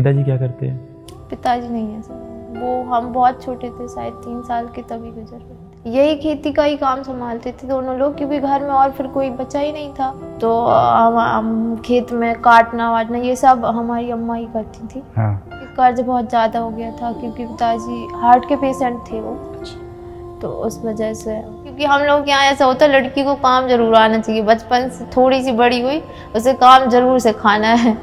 पिताजी क्या करते हैं पिताजी नहीं है सर वो हम बहुत छोटे थे शायद तीन साल के तभी गुजर गए यही खेती का ही काम संभालते थे दोनों लोग क्योंकि घर में और फिर कोई बचा ही नहीं था तो हम, हम खेत में काटना वाटना ये सब हमारी अम्मा ही करती थी हाँ। कर्ज बहुत ज़्यादा हो गया था क्योंकि पिताजी हार्ट के पेशेंट थे वो अच्छा। तो उस वजह से क्योंकि हम लोग यहाँ ऐसा होता है लड़की को काम जरूर आना चाहिए बचपन से थोड़ी सी बड़ी हुई उसे काम जरूर सिखाना है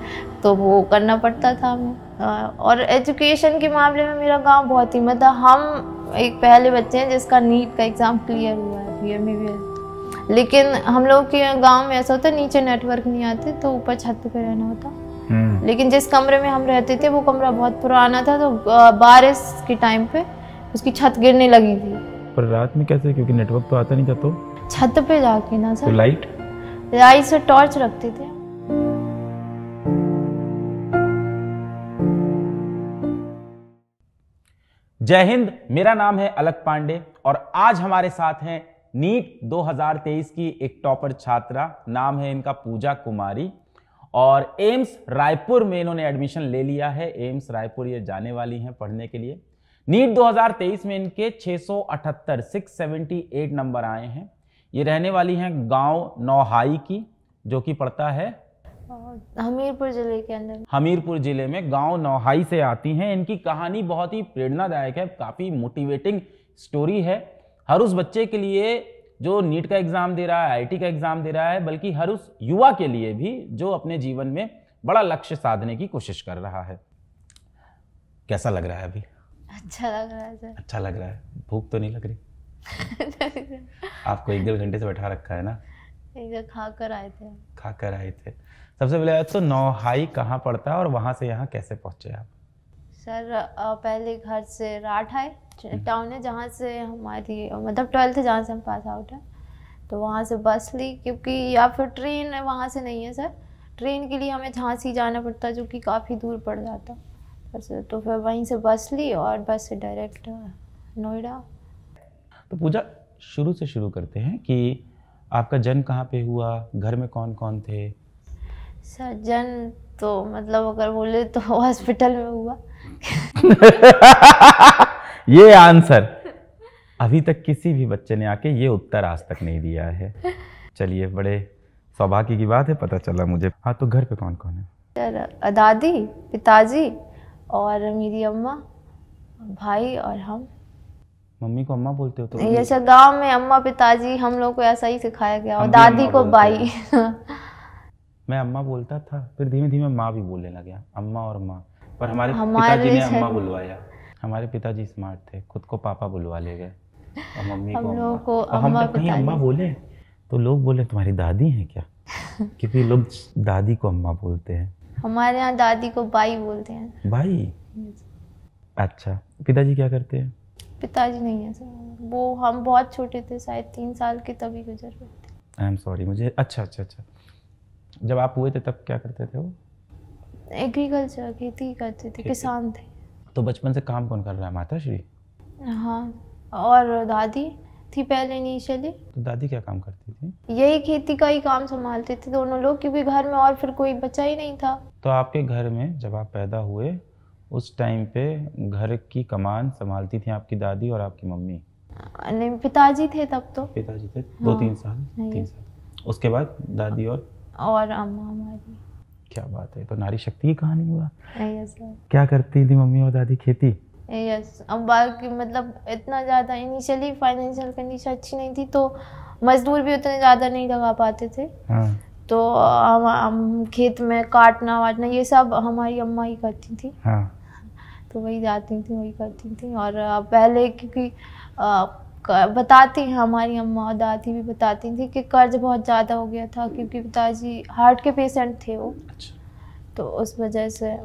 तो वो करना पड़ता था हमें हाँ, और एजुकेशन के मामले में मेरा गांव बहुत ही मतलब हम एक पहले बच्चे हैं जिसका नीट का एग्ज़ाम क्लियर हुआ है बी एम बी लेकिन हम लोग के गांव में ऐसा होता नीचे नेटवर्क नहीं आते तो ऊपर छत पे रहना होता हम्म। लेकिन जिस कमरे में हम रहते थे वो कमरा बहुत पुराना था तो बारिश के टाइम पे उसकी छत गिरने लगी थी पर रात में कैसे क्योंकि नेटवर्क तो आता नहीं था तो छत पे जाके ना सर तो लाइट लाइट से टॉर्च रखते थे जय हिंद मेरा नाम है अलक पांडे और आज हमारे साथ हैं नीट 2023 की एक टॉपर छात्रा नाम है इनका पूजा कुमारी और एम्स रायपुर में इन्होंने एडमिशन ले लिया है एम्स रायपुर ये जाने वाली हैं पढ़ने के लिए नीट 2023 में इनके 678 678 नंबर आए हैं ये रहने वाली हैं गांव नौहाई की जो कि पड़ता है हमीरपुर जिले के अंदर हमीरपुर जिले में गांव नौहाई से आती हैं इनकी कहानी बहुत ही प्रेरणादायक है काफ़ी मोटिवेटिंग स्टोरी है हर उस बच्चे के लिए जो नीट का एग्ज़ाम दे रहा है आईटी का एग्ज़ाम दे रहा है बल्कि हर उस युवा के लिए भी जो अपने जीवन में बड़ा लक्ष्य साधने की कोशिश कर रहा है कैसा लग रहा है अभी अच्छा लग रहा है अच्छा लग रहा है भूख तो नहीं लग रही आपको एक डेढ़ घंटे से बैठा रखा है ना खा कर आए थे खा कर आए थे सबसे पहले तो नौहाई कहाँ पड़ता है और वहाँ से यहाँ कैसे पहुँचे आप सर पहले घर से राठाई टाउन हम्म। है जहाँ से हमारी मतलब ट्वेल्थ जहाँ से हम पास आउट हैं तो वहाँ से बस ली क्योंकि या फिर ट्रेन वहाँ से नहीं है सर ट्रेन के लिए हमें झांसी जाना पड़ता जो कि काफ़ी दूर पड़ जाता तो फिर वहीं से बस ली और बस से डायरेक्ट नोएडा तो पूजा शुरू से शुरू करते हैं कि आपका जन्म कहाँ पे हुआ घर में कौन कौन थे सज्जन तो मतलब अगर बोले तो हॉस्पिटल में हुआ ये आंसर अभी तक किसी भी बच्चे ने आके ये उत्तर आज तक नहीं दिया है चलिए बड़े सौभाग्य की बात है पता चला मुझे हाँ तो घर पे कौन कौन है दादी पिताजी और मेरी अम्मा भाई और हम मम्मी को अम्मा बोलते हो तो ऐसा गांव में अम्मा पिताजी हम लोग को ऐसा ही सिखाया गया और हाँ, दादी को भाई मैं अम्मा बोलता था फिर धीमे धीमे माँ भी बोलने लग गया अम्मा और माँ पर हमारे, पिताजी ने अम्मा बुलवाया हमारे पिताजी स्मार्ट थे खुद को पापा बुलवा ले गए और मम्मी को अम्मा को हम अम्मा बोले तो लोग बोले तुम्हारी दादी है क्या क्योंकि लोग दादी को अम्मा बोलते हैं हमारे यहाँ दादी को बाई बोलते हैं बाई अच्छा पिताजी क्या करते हैं पिताजी नहीं है सर वो हम बहुत छोटे थे शायद तीन साल के तभी गुजर गए आई एम सॉरी मुझे अच्छा अच्छा अच्छा जब आप हुए थे तब क्या करते थे वो एग्रीकल्चर खेती करते थे किसान थे तो बचपन से काम कौन कर रहा है माता श्री हाँ और दादी थी पहले इनिशियली तो दादी क्या काम करती थी यही खेती का ही काम संभालते थे दोनों लोग क्योंकि घर में और फिर कोई बचा ही नहीं था तो आपके घर में जब आप पैदा हुए उस टाइम पे घर की कमान संभालती थी आपकी दादी और आपकी मम्मी नहीं पिताजी थे तब तो पिताजी थे हाँ, दो तीन साल तीन साल उसके बाद दादी और और अम्मा हमारी क्या बात है तो नारी शक्ति की कहानी हुआ यस क्या करती थी मम्मी और दादी खेती यस अब बाकी मतलब इतना ज़्यादा इनिशियली फाइनेंशियल कंडीशन अच्छी नहीं थी तो मजदूर भी उतने ज़्यादा नहीं लगा पाते थे हाँ। तो हम, हम खेत में काटना वाटना ये सब हमारी अम्मा ही करती थी हाँ। तो वही जाती थी वही करती थी और पहले क्योंकि बताती हैं हमारी अम्मा और दादी भी बताती थी कि कर्ज बहुत ज़्यादा हो गया था क्योंकि पिताजी हार्ट के पेशेंट थे वो अच्छा। तो उस वजह से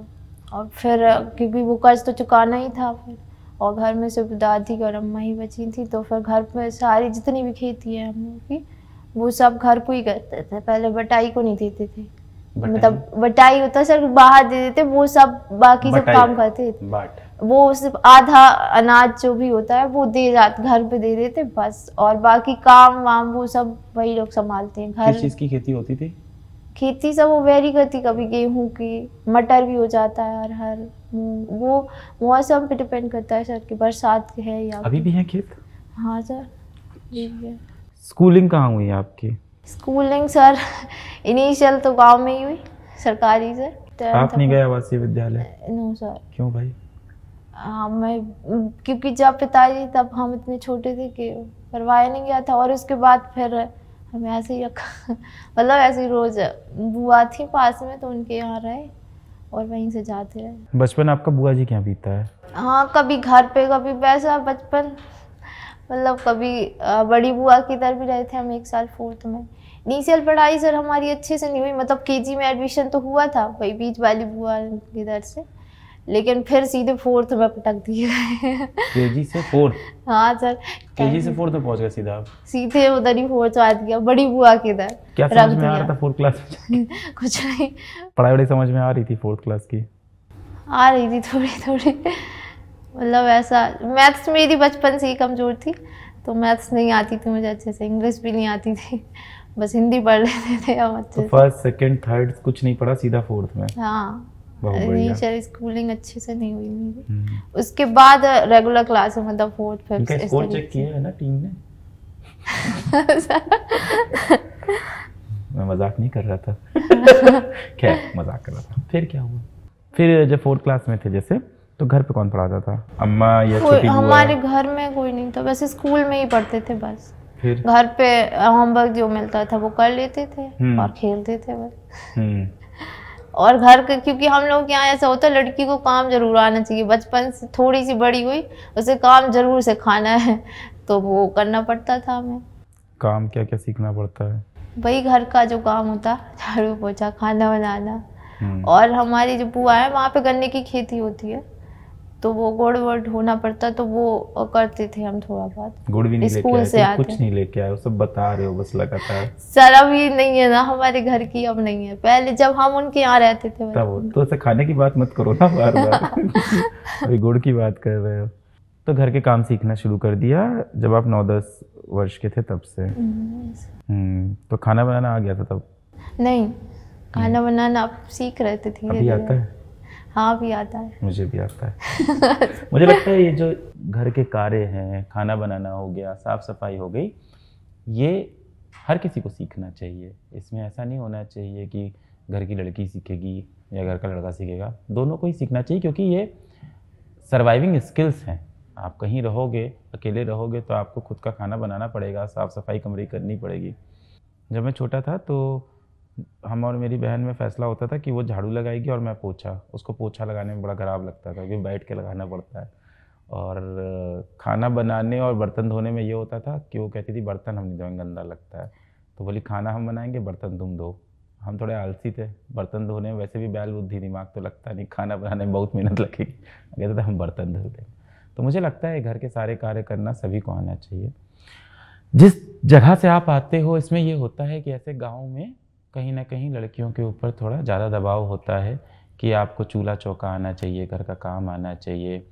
और फिर क्योंकि वो कर्ज तो चुकाना ही था फिर और घर में सिर्फ दादी और अम्मा ही बची थी तो फिर घर पर सारी जितनी भी खेती है हम लोग की वो सब घर को ही करते थे पहले बटाई को नहीं देते थे मतलब बटाई होता सर बाहर दे देते वो सब बाकी सब काम करते थे वो सिर्फ आधा अनाज जो भी होता है वो दे जाते घर पे दे देते बस और बाकी काम वाम वो सब वही लोग संभालते हैं घर चीज़ की खेती होती थी खेती सब वो वेरी करती कभी गेहूँ की मटर भी हो जाता है अरहर वो मौसम पे डिपेंड करता है सर की बरसात है या अभी भी है खेत हाँ सर स्कूलिंग कहाँ हुई आपकी स्कूलिंग सर इनिशियल तो गांव में ही हुई सरकारी से आप नहीं गए आवासीय विद्यालय नो सर क्यों भाई हाँ मैं क्योंकि जब पिताजी तब हम इतने छोटे थे कि करवाया नहीं गया था और उसके बाद फिर हमें ऐसे ही रखा मतलब ऐसे ही रोज बुआ थी पास में तो उनके यहाँ रहे और वहीं से जाते रहे बचपन आपका बुआ जी क्या बीता है हाँ कभी घर पे कभी वैसा बचपन मतलब कभी बड़ी बुआ की तरफ भी रहे थे हम एक साल फोर्थ में इनिशियल पढ़ाई सर हमारी अच्छे से नहीं हुई मतलब केजी में एडमिशन तो हुआ था वही बीच वाली बुआ की तरफ से लेकिन फिर सीधे फोर्थ में पटक दिए गए केजी से फोर्थ हाँ सर केजी से फोर्थ में पहुंच गए सीधा सीधे उधर ही फोर्थ आ गया बड़ी बुआ के इधर क्या समझ में आ रहा था फोर्थ क्लास कुछ नहीं पढ़ाई वढ़ाई समझ में आ रही थी फोर्थ क्लास की आ रही थी थोड़ी थोड़ी मतलब ऐसा मैथ्स मेरी बचपन से ही कमज़ोर थी तो मैथ्स नहीं आती थी मुझे अच्छे से इंग्लिश भी नहीं आती थी बस हिंदी पढ़ लेते थे हम अच्छे तो फर्स्ट सेकंड थर्ड कुछ नहीं पढ़ा सीधा फोर्थ में हाँ नहीं सर स्कूलिंग अच्छे से नहीं हुई मेरी हम्म। उसके बाद रेगुलर क्लास में मतलब फोर्थ फिफ्थ स्कोर चेक किया है ना टीम ने मैं मजाक नहीं कर रहा था क्या मजाक कर रहा था फिर क्या हुआ फिर जब फोर्थ क्लास में थे जैसे तो घर पे कौन पढ़ाता था अम्मा या छोटी हमारे घर में कोई नहीं था बस स्कूल में ही पढ़ते थे बस फिर घर पे होमवर्क जो मिलता था वो कर लेते थे हम्म। और खेलते थे बस हम्म। और घर के क्योंकि हम लोग के यहाँ ऐसा होता है लड़की को काम जरूर आना चाहिए बचपन से थोड़ी सी बड़ी हुई उसे काम जरूर सिखाना है तो वो करना पड़ता था हमें काम क्या क्या सीखना पड़ता है भाई घर का जो काम होता झाड़ू पोछा खाना बनाना हम्म। और हमारी जो बुआ है वहाँ पे गन्ने की खेती होती है तो वो गुड़ वर्ड होना पड़ता तो वो करते थे हम थोड़ा बहुत गुड़ भी नहीं स्कूल से आते कुछ नहीं लेके आए सब बता रहे हो बस लगातार सर अभी नहीं है ना हमारे घर की अब नहीं है पहले जब हम उनके यहाँ रहते थे तब तो ऐसे खाने की बात मत करो ना बार बार अभी गुड़ की बात कर रहे हो तो घर के काम सीखना शुरू कर दिया जब आप नौ दस वर्ष के थे तब से हम्म, हम्म, तो खाना बनाना आ गया था तब नहीं खाना बनाना आप सीख रहे थे धीरे आता है हाँ भी आता है मुझे भी आता है मुझे लगता है ये जो घर के कार्य हैं खाना बनाना हो गया साफ सफाई हो गई ये हर किसी को सीखना चाहिए इसमें ऐसा नहीं होना चाहिए कि घर की लड़की सीखेगी या घर का लड़का सीखेगा दोनों को ही सीखना चाहिए क्योंकि ये सर्वाइविंग स्किल्स हैं आप कहीं रहोगे अकेले रहोगे तो आपको खुद का खाना बनाना पड़ेगा साफ़ सफाई कमरे करनी पड़ेगी जब मैं छोटा था तो हम और मेरी बहन में फ़ैसला होता था कि वो झाड़ू लगाएगी और मैं पोछा उसको पोछा लगाने में बड़ा खराब लगता था क्योंकि बैठ के लगाना पड़ता है और खाना बनाने और बर्तन धोने में ये होता था कि वो कहती थी बर्तन हम नहीं धोएंगे गंदा लगता है तो बोली खाना हम बनाएंगे बर्तन तुम धो हम थोड़े आलसी थे बर्तन धोने में वैसे भी बैल बुद्धि दिमाग तो लगता नहीं खाना बनाने में बहुत मेहनत लगेगी कहते थे हम बर्तन धो दें तो मुझे लगता है घर के सारे कार्य करना सभी को आना चाहिए जिस जगह से आप आते हो इसमें ये होता है कि ऐसे गाँव में कहीं ना कहीं लड़कियों के ऊपर थोड़ा ज़्यादा दबाव होता है कि आपको चूल्हा चौका आना चाहिए घर का काम आना चाहिए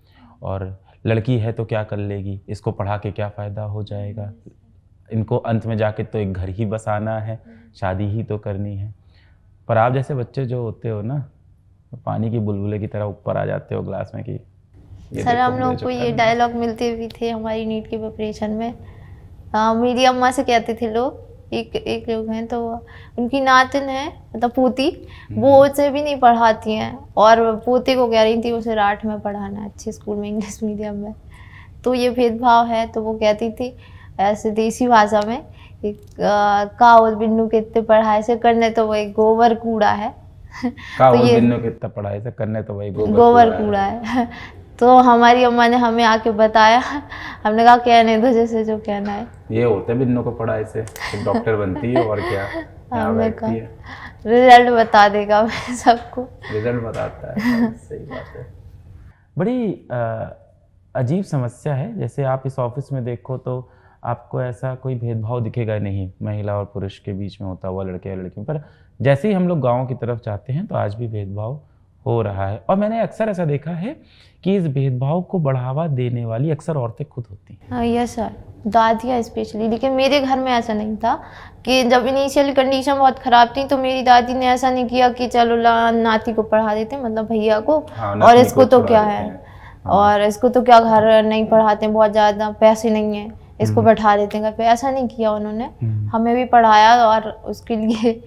और लड़की है तो क्या कर लेगी इसको पढ़ा के क्या फ़ायदा हो जाएगा इनको अंत में जाके तो एक घर ही बसाना है शादी ही तो करनी है पर आप जैसे बच्चे जो होते हो ना पानी की बुलबुले की तरह ऊपर आ जाते हो ग्लास में कि सर हम लोग को ये डायलॉग मिलते भी थे हमारी नीट के प्रिपरेशन में आ, हाँ, मेरी अम्मा से कहते थे लोग एक एक लोग हैं तो उनकी नातिन है मतलब पोती वो हम्म। उसे भी नहीं पढ़ाती हैं और पोते को कह रही थी उसे राठ में पढ़ाना है अच्छे स्कूल में इंग्लिश मीडियम में तो ये भेदभाव है तो वो कहती थी ऐसे देसी भाषा में का और बिन्नू कितने पढ़ाए से करने तो वही गोबर कूड़ा है तो ये बिन्नू कितने पढ़ाए से करने तो वही गोबर कूड़ा है तो हमारी अम्मा ने हमें आके बताया हमने कहा क्या नहीं दो जैसे जो कहना है ये होते भी इनको पढ़ाई से डॉक्टर बनती है और क्या हमें कहा रिजल्ट बता देगा मैं सबको रिजल्ट बताता है सही बात है बड़ी अजीब समस्या है जैसे आप इस ऑफिस में देखो तो आपको ऐसा कोई भेदभाव दिखेगा नहीं महिला और पुरुष के बीच में होता हुआ लड़के और लड़कियों पर जैसे ही हम लोग गाँव की तरफ जाते हैं तो आज भी भेदभाव हो रहा है और मैंने अक्सर ऐसा देखा है कि इस भेदभाव को बढ़ावा देने वाली अक्सर औरतें खुद होती हैं हाँ, यस सर दादियाँ स्पेशली लेकिन मेरे घर में ऐसा नहीं था कि जब इनिशियल कंडीशन बहुत ख़राब थी तो मेरी दादी ने ऐसा नहीं किया कि चलो ला नाती को पढ़ा देते मतलब भैया को हाँ, और इसको तो क्या है हाँ। और इसको तो क्या घर नहीं पढ़ाते बहुत ज़्यादा पैसे नहीं है इसको हम्म। बैठा देते हैं ऐसा नहीं किया उन्होंने हम्म। हमें भी पढ़ाया और उसके लिए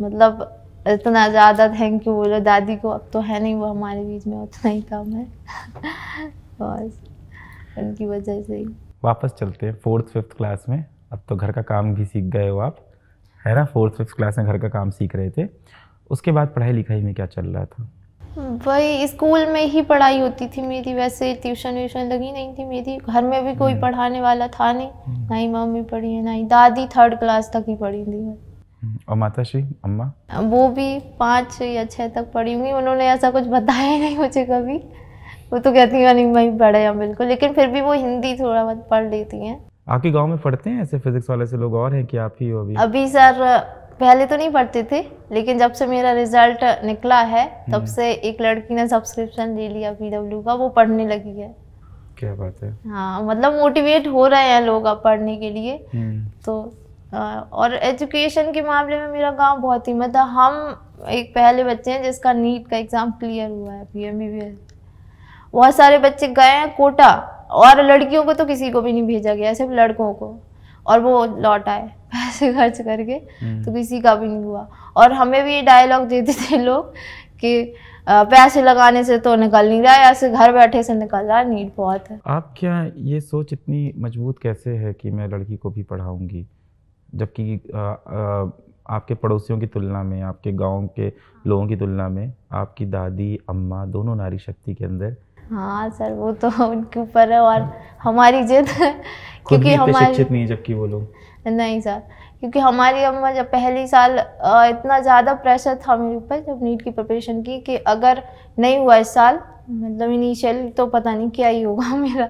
मतलब इतना ज़्यादा थैंक यू बोलो दादी को अब तो है नहीं वो हमारे बीच में उतना ही कम है बस उनकी वजह से ही वापस चलते हैं फोर्थ फिफ्थ क्लास में अब तो घर का काम भी सीख गए हो आप है ना फोर्थ फिफ्थ क्लास में घर का काम सीख रहे थे उसके बाद पढ़ाई लिखाई में क्या चल रहा था वही स्कूल में ही पढ़ाई होती थी मेरी वैसे ट्यूशन व्यूशन लगी नहीं थी मेरी घर में भी कोई हम्म। पढ़ाने वाला था नहीं हम्म। ना ही मम्मी पढ़ी है ना ही दादी थर्ड क्लास तक ही पढ़ी थी हम्म। और माता श्री अम्मा वो भी पाँच या छः तक पढ़ी हुई उन्होंने ऐसा कुछ बताया ही नहीं मुझे कभी वो तो कहती है नहीं भाई पढ़े हैं बिल्कुल लेकिन फिर भी वो हिंदी थोड़ा बहुत पढ़ लेती हैं आपके गांव में पढ़ते हैं ऐसे फिजिक्स वाले से लोग और हैं कि आप ही हो अभी अभी सर पहले तो नहीं पढ़ते थे लेकिन जब से मेरा रिजल्ट निकला है तब हम्म। से एक लड़की ने सब्सक्रिप्शन ले लिया पीडब्ल्यू का वो पढ़ने लगी है क्या बात है हाँ मतलब मोटिवेट हो रहे हैं लोग अब पढ़ने के लिए हम्म। तो और एजुकेशन के मामले में मेरा गांव बहुत ही मतलब हम एक पहले बच्चे हैं जिसका नीट का एग्ज़ाम क्लियर हुआ है पी एम बहुत सारे बच्चे गए हैं कोटा और लड़कियों को तो किसी को भी नहीं भेजा गया सिर्फ लड़कों को और वो लौट आए पैसे खर्च करके हम्म। तो किसी का भी नहीं हुआ और हमें भी ये डायलॉग देते थे लोग कि पैसे लगाने से तो निकल नहीं रहा है ऐसे घर बैठे से निकल रहा नीट बहुत है आप क्या ये सोच इतनी मजबूत कैसे है कि मैं लड़की को भी पढ़ाऊंगी जबकि आपके पड़ोसियों की तुलना में आपके गांव के लोगों की तुलना में आपकी दादी अम्मा दोनों नारी शक्ति के अंदर हाँ सर वो तो उनके ऊपर है और हमारी जिद क्योंकि हमारी शिक्षित नहीं जबकि वो लोग नहीं सर क्योंकि हमारी अम्मा जब पहले साल इतना ज़्यादा प्रेशर था मेरे ऊपर जब नीट की प्रिपरेशन की कि अगर नहीं हुआ इस साल मतलब इनिशियल तो पता नहीं क्या ही होगा मेरा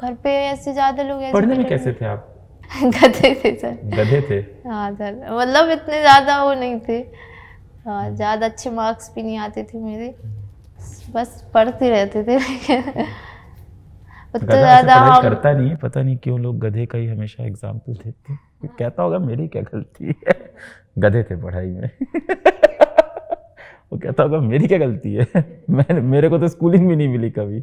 घर पे ऐसे ज़्यादा लोग ऐसे पढ़ने में कैसे थे आप गधे थे सर गधे थे हाँ सर मतलब इतने ज़्यादा वो नहीं थे हाँ, ज़्यादा अच्छे मार्क्स भी नहीं आते थे मेरे बस पढ़ते रहते थे तो ज़्यादा हम करता नहीं है पता नहीं क्यों लोग गधे का ही हमेशा एग्जाम्पल देते हैं कहता होगा मेरी क्या गलती है गधे थे पढ़ाई में वो कहता होगा मेरी क्या गलती है मैंने मेरे को तो स्कूलिंग भी नहीं मिली कभी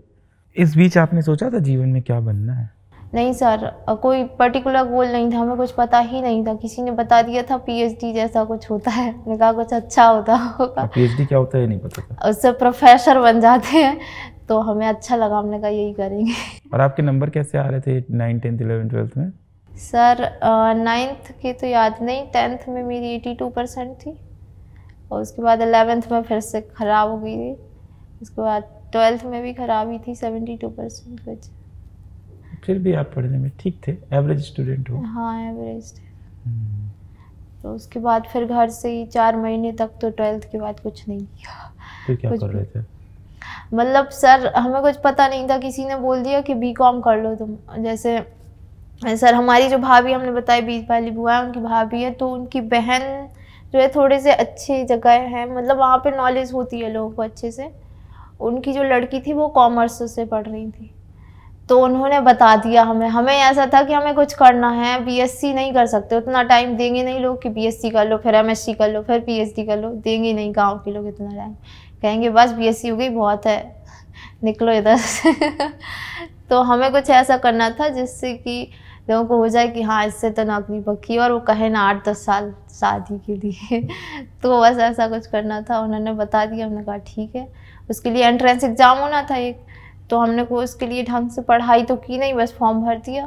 इस बीच आपने सोचा था जीवन में क्या बनना है नहीं सर कोई पर्टिकुलर गोल नहीं था हमें कुछ पता ही नहीं था किसी ने बता दिया था पीएचडी जैसा कुछ होता है मैंने कहा कुछ अच्छा होता होगा पीएचडी क्या होता है नहीं पता था उससे प्रोफेसर बन जाते हैं तो हमें अच्छा लगा हमने कहा यही करेंगे और आपके नंबर कैसे आ रहे थे इलेवन ट्वेल्थ में सर नाइन्थ की तो याद नहीं टेंथ में मेरी एटी टू परसेंट थी और उसके बाद अलेवेंथ में फिर से ख़राब हो गई थी उसके बाद ट्वेल्थ में भी ख़राब ही थी सेवेंटी टू परसेंट कुछ फिर भी आप पढ़ने में ठीक थे एवरेज स्टूडेंट हो हाँ एवरेज थे हम्म। तो उसके बाद फिर घर से ही चार महीने तक तो ट्वेल्थ के बाद कुछ नहीं किया तो क्या कर रहे थे मतलब सर हमें कुछ पता नहीं था किसी ने बोल दिया कि बी कॉम कर लो तुम जैसे सर हमारी जो भाभी हमने बताया बीच वाली बुआ है उनकी भाभी है तो उनकी बहन जो है थोड़े से अच्छी जगह है मतलब वहाँ पे नॉलेज होती है लोगों को अच्छे से उनकी जो लड़की थी वो कॉमर्स से पढ़ रही थी तो उन्होंने बता दिया हमें हमें ऐसा था कि हमें कुछ करना है बीएससी नहीं कर सकते उतना टाइम देंगे नहीं लोग कि बीएससी कर लो फिर एमएससी कर लो फिर पीएचडी कर लो देंगे नहीं गांव के लोग इतना टाइम कहेंगे बस बीएससी हो गई बहुत है निकलो इधर से तो हमें कुछ ऐसा करना था जिससे कि लोगों को हो जाए कि हाँ इससे तो नौकरी पक्की और वो कहे ना आठ दस साल शादी के लिए तो बस ऐसा कुछ करना था उन्होंने बता दिया हमने कहा ठीक है उसके लिए एंट्रेंस एग्ज़ाम होना था एक तो हमने कोर्स के लिए ढंग से पढ़ाई तो की नहीं बस फॉर्म भर दिया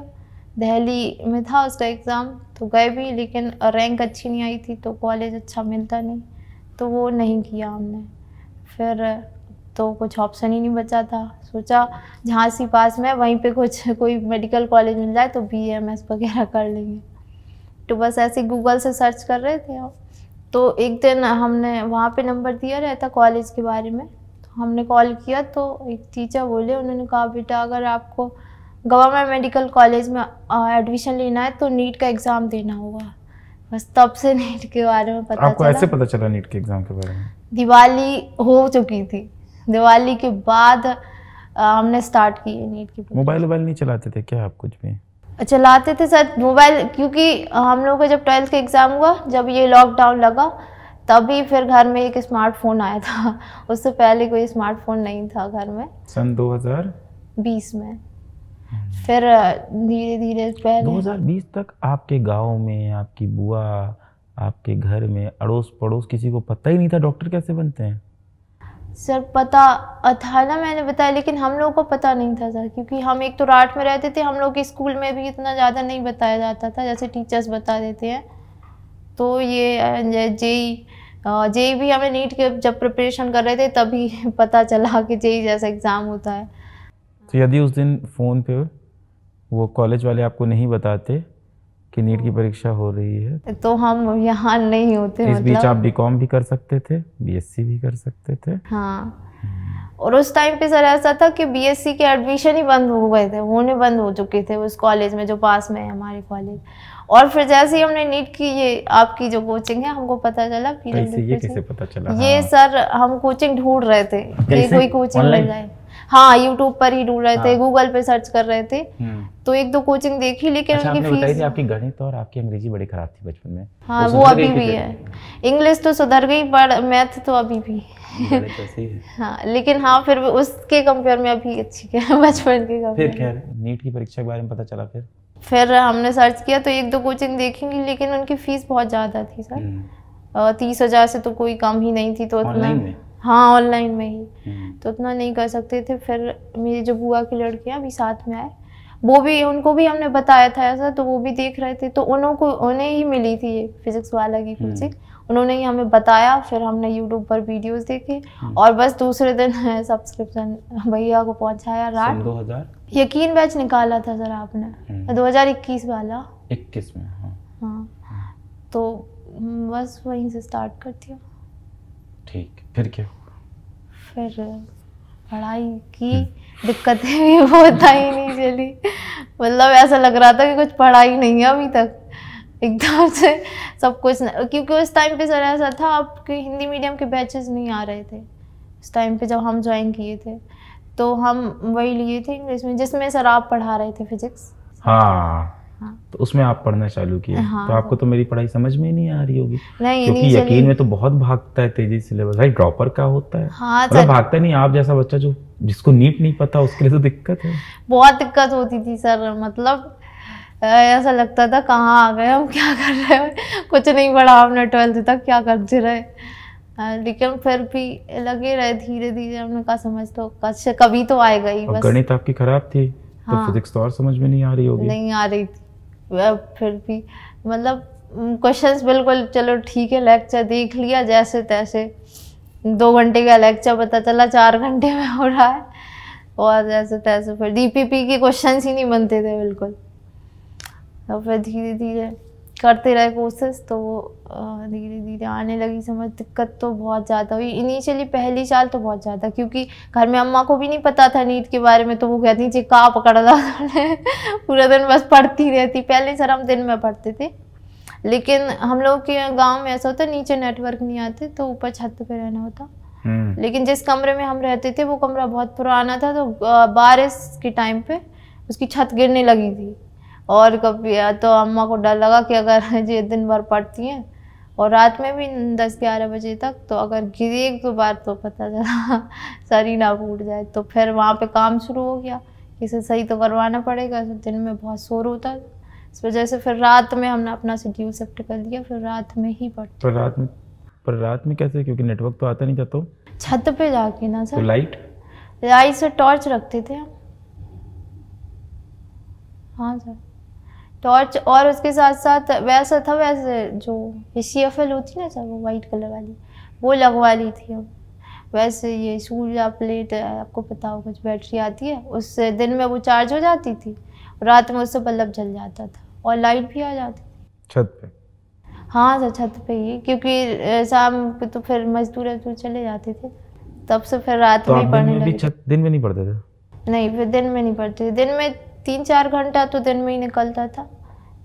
दहली में था उसका एग्ज़ाम तो गए भी लेकिन रैंक अच्छी नहीं आई थी तो कॉलेज अच्छा मिलता नहीं तो वो नहीं किया हमने फिर तो कुछ ऑप्शन ही नहीं बचा था सोचा झांसी पास में वहीं पे कुछ कोई मेडिकल कॉलेज मिल जाए तो बी एम एस वगैरह कर लेंगे तो बस ऐसे गूगल से सर्च कर रहे थे हम तो एक दिन हमने वहाँ पे नंबर दिया रहता कॉलेज के बारे में हमने कॉल किया तो एक टीचर बोले उन्होंने कहा बेटा अगर आपको गवर्नमेंट मेडिकल कॉलेज में एडमिशन लेना है तो नीट का एग्ज़ाम देना होगा बस तब से नीट के बारे में पता आपको चला। ऐसे पता चला नीट के एग्ज़ाम के बारे में दिवाली हो चुकी थी दिवाली के बाद आ, हमने स्टार्ट की नीट की मोबाइल वोबाइल नहीं चलाते थे क्या आप कुछ भी चलाते थे सर मोबाइल क्योंकि हम लोगों का जब ट्वेल्थ का एग्ज़ाम हुआ जब ये लॉकडाउन लगा तभी फिर घर में एक स्मार्टफोन आया था उससे पहले कोई स्मार्टफोन नहीं था घर में सन 2020 में हम्म। फिर धीरे धीरे पहले 2020 तक आपके गांव में आपकी बुआ आपके घर में अड़ोस पड़ोस किसी को पता ही नहीं था डॉक्टर कैसे बनते हैं सर पता था ना मैंने बताया लेकिन हम लोगों को पता नहीं था सर क्योंकि हम एक तो राठ में रहते थे हम लोग के स्कूल में भी इतना ज़्यादा नहीं बताया जाता था जैसे टीचर्स बता देते हैं तो ये जे जेई भी हमें नीट के जब प्रिपरेशन कर रहे थे तभी पता चला कि जेई जैसा एग्ज़ाम होता है तो यदि उस दिन फ़ोन पे वो कॉलेज वाले आपको नहीं बताते कि नीट की परीक्षा हो रही है तो हम यहाँ नहीं होते इस मतलब। बीच आप बी मतलब- कॉम भी कर सकते थे बीएससी भी कर सकते थे हाँ और उस टाइम पे सर ऐसा था कि बीएससी के एडमिशन ही बंद हो गए थे होने बंद हो चुके थे उस कॉलेज में जो पास में है हमारे कॉलेज और फिर जैसे ही हमने नीट की ये आपकी जो कोचिंग है हमको पता चला कैसे ये कैसे पता चला ये हाँ। सर हम कोचिंग ढूंढ रहे थे कि कोई कोचिंग मिल जाए हाँ यूट्यूब पर ही ढूंढ रहे थे गूगल हाँ। पे सर्च कर रहे थे हम्म। तो एक दो कोचिंग देखी लेकिन अच्छा, उनकी फीस आपकी गणित और आपकी अंग्रेजी बड़ी खराब थी बचपन में हाँ वो, वो अभी भी है इंग्लिश तो सुधर गई पर मैथ तो अभी भी तो हाँ लेकिन हाँ फिर उसके कंपेयर में अभी अच्छी है बचपन के नीट की परीक्षा के बारे में पता चला फिर फिर हमने सर्च किया तो एक दो कोचिंग देखेंगे लेकिन उनकी फ़ीस बहुत ज़्यादा थी सर हम्म। तीस हज़ार से तो कोई कम ही नहीं थी तो उतना हाँ ऑनलाइन में ही हम्म। तो उतना नहीं कर सकते थे फिर मेरी जो बुआ की लड़कियाँ भी साथ में आए वो भी उनको भी हमने बताया था ऐसा तो वो भी देख रहे थे तो उन्हों को उन्हें ही मिली थी ये फिजिक्स वाला की हम्म। कोचिंग उन्होंने ही हमें बताया फिर हमने यूट्यूब पर वीडियोस देखे और बस दूसरे दिन सब्सक्रिप्शन भैया को पहुंचाया रात दो हज़ार यकीन बैच निकाला था सर आपने हम्म। तो दो हज़ार इक्कीस वाला इक्कीस में हाँ हाँ तो बस वहीं से स्टार्ट करती हूँ ठीक फिर क्या फिर पढ़ाई की हम्म। दिक्कतें भी बहुत आई नहीं चली मतलब ऐसा लग रहा था कि कुछ पढ़ाई नहीं है अभी तक एकदम से सब कुछ न... क्योंकि उस टाइम पे सर ऐसा था आपके हिंदी मीडियम के बैचेस नहीं आ रहे थे उस टाइम पे जब हम ज्वाइन किए थे तो हम वही लिए थे इंग्लिश में जिसमें सर आप पढ़ा रहे थे फिजिक्स हाँ।, हाँ तो उसमें आप पढ़ना चालू किए हाँ, तो हाँ। आपको तो मेरी पढ़ाई समझ में नहीं आ रही होगी क्योंकि नहीं, यकीन में तो बहुत भागता है तेजी सिलेबस भाई ड्रॉपर का होता है हाँ, मतलब भागता नहीं आप जैसा बच्चा जो जिसको नीट नहीं पता उसके लिए तो दिक्कत है बहुत दिक्कत होती थी सर मतलब ऐसा लगता था कहाँ आ गए हम क्या कर रहे हैं कुछ नहीं पढ़ा हमने ट्वेल्थ तक क्या करते रहे हाँ, लेकिन फिर भी लगे रहे धीरे धीरे हमने कहा समझ तो कभी तो आएगा ही बस गणित आपकी खराब थी तो हाँ, फिजिक्स तो और समझ में नहीं आ रही होगी नहीं आ रही थी फिर भी मतलब क्वेश्चंस बिल्कुल चलो ठीक है लेक्चर देख लिया जैसे तैसे दो घंटे का लेक्चर पता चला चार घंटे में हो रहा है और जैसे तैसे फिर डीपीपी के क्वेश्चंस ही नहीं बनते थे बिल्कुल तो फिर धीरे धीरे करते रहे कोर्सेस तो धीरे धीरे आने लगी समझ दिक्कत तो बहुत ज़्यादा हुई इनिशियली पहली साल तो बहुत ज़्यादा क्योंकि घर में अम्मा को भी नहीं पता था नीट के बारे में तो वो कहती थी कहाँ पकड़ रहा पूरा दिन बस पढ़ती रहती पहले सर हम दिन में पढ़ते थे लेकिन हम लोग के गांव में ऐसा होता नीचे नेटवर्क नहीं आते तो ऊपर छत पे रहना होता हम्म। लेकिन जिस कमरे में हम रहते थे वो कमरा बहुत पुराना था तो बारिश के टाइम पे उसकी छत गिरने लगी थी और कभी तो अम्मा को डर लगा कि अगर ये दिन भर पढ़ती हैं और रात में भी दस ग्यारह बजे तक तो अगर गिरी एक दो बार तो पता चला सारी ना फूट जाए तो फिर वहाँ पे काम शुरू हो गया इसे सही तो करवाना पड़ेगा तो दिन में बहुत शोर होता है इस वजह से फिर रात में हमने अपना शेड्यूल शिफ्ट कर दिया फिर रात में ही पढ़ते पर रात में पर रात में कैसे क्योंकि नेटवर्क तो आता नहीं था तो छत पे जाके ना सर तो लाइट लाइट से टॉर्च रखते थे हम हाँ सर टॉर्च और उसके साथ साथ वैसा था वैसे जो सी एफ एल होती ना सर वो वाइट कलर वाली वो लगवा ली थी हम वैसे ये सूर्या प्लेट आपको पता हो कुछ बैटरी आती है उससे दिन में वो चार्ज हो जाती थी रात में उससे बल्ब जल जाता था और लाइट भी आ जाती थी छत पे हाँ सर छत पे ही क्योंकि शाम को तो फिर मजदूर मजदूर चले जाते थे तब से फिर रात तो में पढ़ने लगे दिन में नहीं पढ़ते थे नहीं फिर दिन में नहीं पढ़ते दिन में तीन चार घंटा तो दिन में ही निकलता था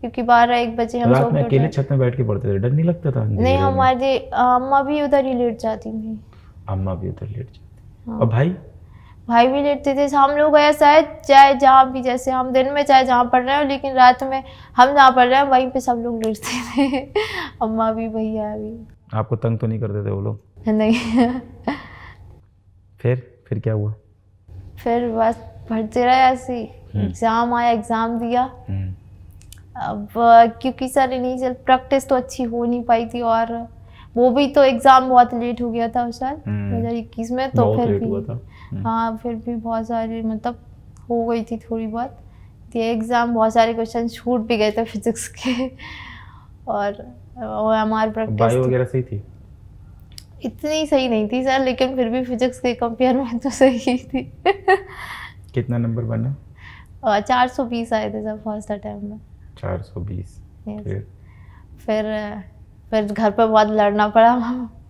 क्योंकि बारह एक बजे हम रात में अकेले छत में बैठ के पढ़ते थे डर नहीं लगता था नहीं हमारे अम्मा भी उधर ही लेट जाती थी अम्मा भी उधर लेट जाती हाँ। और भाई भाई भी लेटते थे हम लोग ऐसा है चाहे जहाँ भी जैसे हम दिन में चाहे जहाँ पढ़ रहे हो लेकिन रात में हम जहाँ पढ़ रहे हैं वहीं पे सब लोग लेटते थे अम्मा भी भैया भी आपको तंग तो नहीं करते थे वो लोग नहीं फिर फिर क्या हुआ फिर बस पढ़ते रहे ऐसे एग्ज़ाम हम्म। आया एग्ज़ाम दिया हम्म। अब क्योंकि सर नहीं चल प्रैक्टिस तो अच्छी हो नहीं पाई थी और वो भी तो एग्ज़ाम बहुत लेट हो गया था शायद हम्म। दो हज़ार इक्कीस में तो फिर भी हाँ फिर भी बहुत सारी मतलब हो गई थी थोड़ी बहुत ये एग्ज़ाम बहुत सारे क्वेश्चन छूट भी गए थे फिजिक्स के और वो हमारे प्रैक्टिस वगैरह सही थी इतनी सही नहीं थी सर लेकिन फिर भी फिजिक्स के कंपेयर में तो सही थी कितना नंबर बना चार सौ बीस आए थे सर फर्स्ट अटैम्प्ट में चार सौ बीस फिर फिर घर पर बहुत लड़ना पड़ा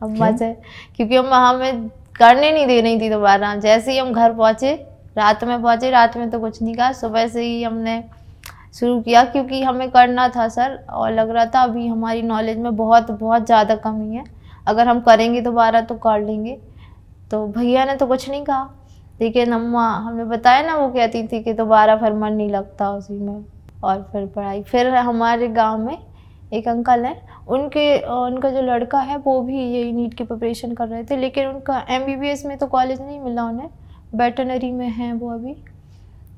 अम्मा से क्योंकि अम्मा हमें करने नहीं दे रही थी दोबारा जैसे ही हम घर पहुँचे रात में पहुँचे रात में तो कुछ नहीं कहा सुबह से ही हमने शुरू किया क्योंकि हमें करना था सर और लग रहा था अभी हमारी नॉलेज में बहुत बहुत ज़्यादा कमी है अगर हम करेंगे दोबारा तो कर लेंगे तो भैया ने तो कुछ नहीं कहा लेकिन अम्मा हमने बताया ना वो कहती थी कि दोबारा फिर मन नहीं लगता उसी में और फिर पढ़ाई फिर हमारे गांव में एक अंकल हैं उनके उनका जो लड़का है वो भी यही नीट की प्रिपरेशन कर रहे थे लेकिन उनका एम में तो कॉलेज नहीं मिला उन्हें वेटनरी में हैं वो अभी